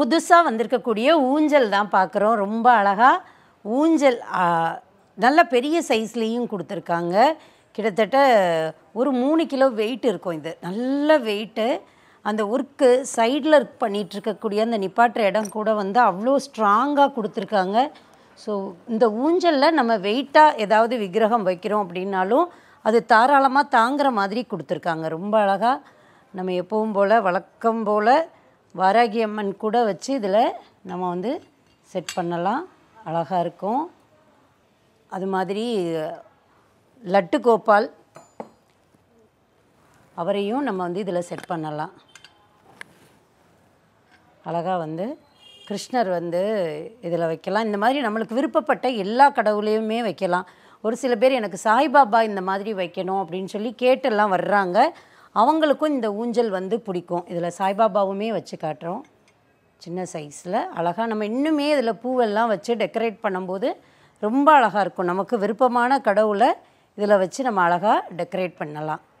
புதுசாக வந்திருக்கக்கூடிய ஊஞ்சல் தான் பார்க்குறோம் ரொம்ப அழகாக ஊஞ்சல் நல்ல பெரிய சைஸ்லேயும் கொடுத்துருக்காங்க கிட்டத்தட்ட ஒரு மூணு கிலோ வெயிட் இருக்கும் இது நல்ல வெயிட்டு அந்த ஒர்க்கு சைடில் ஒர்க் பண்ணிகிட்ருக்கக்கூடிய அந்த நிப்பாட்டுற இடம் கூட வந்து அவ்வளோ ஸ்ட்ராங்காக கொடுத்துருக்காங்க ஸோ இந்த ஊஞ்சலில் நம்ம வெயிட்டாக ஏதாவது விக்கிரகம் வைக்கிறோம் அப்படின்னாலும் அது தாராளமாக தாங்குகிற மாதிரி கொடுத்துருக்காங்க ரொம்ப அழகாக நம்ம எப்பவும் போல் வழக்கம் போல் வாராகி அம்மன் கூட வச்சு இதில் நம்ம வந்து செட் பண்ணலாம் அழகாக இருக்கும் அது மாதிரி லட்டு கோபால் அவரையும் நம்ம வந்து இதில் செட் பண்ணலாம் அழகாக வந்து கிருஷ்ணர் வந்து இதில் வைக்கலாம் இந்த மாதிரி நம்மளுக்கு விருப்பப்பட்ட எல்லா கடவுளையுமே வைக்கலாம் ஒரு சில பேர் எனக்கு சாய்பாபா இந்த மாதிரி வைக்கணும் அப்படின்னு சொல்லி கேட்டெல்லாம் வர்றாங்க அவங்களுக்கும் இந்த ஊஞ்சல் வந்து பிடிக்கும் இதில் சாய்பாபாவுமே வச்சு காட்டுறோம் சின்ன சைஸில் அழகாக நம்ம இன்னுமே இதில் பூவெல்லாம் வச்சு டெக்கரேட் பண்ணும்போது ரொம்ப அழகாக இருக்கும் நமக்கு விருப்பமான கடவுளை இதில் வச்சு நம்ம அழகாக டெக்கரேட் பண்ணலாம்